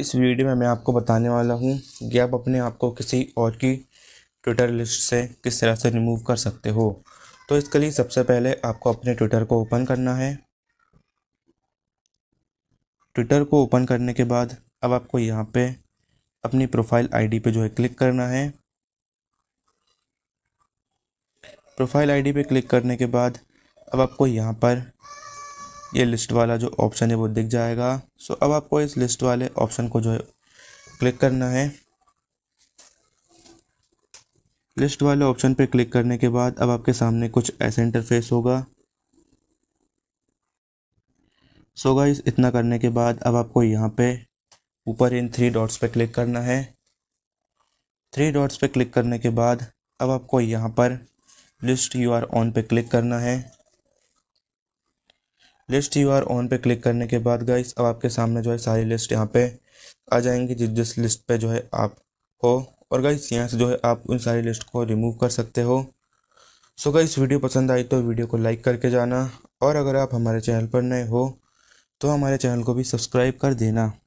इस वीडियो में मैं आपको बताने वाला हूँ कि आप अपने आप को किसी और की ट्विटर लिस्ट से किस तरह से रिमूव कर सकते हो तो इसके लिए सबसे पहले आपको अपने ट्विटर को ओपन करना है ट्विटर को ओपन करने के बाद अब आपको यहाँ पे अपनी प्रोफाइल आईडी पे जो है क्लिक करना है प्रोफाइल आईडी पे क्लिक करने के बाद अब आपको यहाँ पर ये लिस्ट वाला जो ऑप्शन है वो दिख जाएगा सो अब आपको इस लिस्ट वाले ऑप्शन को जो है क्लिक करना है लिस्ट वाले ऑप्शन पर क्लिक करने के बाद अब आपके सामने कुछ ऐसा इंटरफेस होगा सो so गाइस इतना करने के बाद अब आपको यहाँ पे ऊपर इन थ्री डॉट्स पे क्लिक करना है थ्री डॉट्स पे क्लिक करने के बाद अब आपको यहाँ पर लिस्ट यू आर ऑन पे क्लिक करना है लिस्ट यू आर ऑन पे क्लिक करने के बाद गाइस अब आपके सामने जो है सारी लिस्ट यहाँ पे आ जाएंगी जिस जिस लिस्ट पे जो है आप हो और गाइस यहाँ से जो है आप उन सारी लिस्ट को रिमूव कर सकते हो सो गाइस वीडियो पसंद आई तो वीडियो को लाइक करके जाना और अगर आप हमारे चैनल पर नए हो तो हमारे चैनल को भी सब्सक्राइब कर देना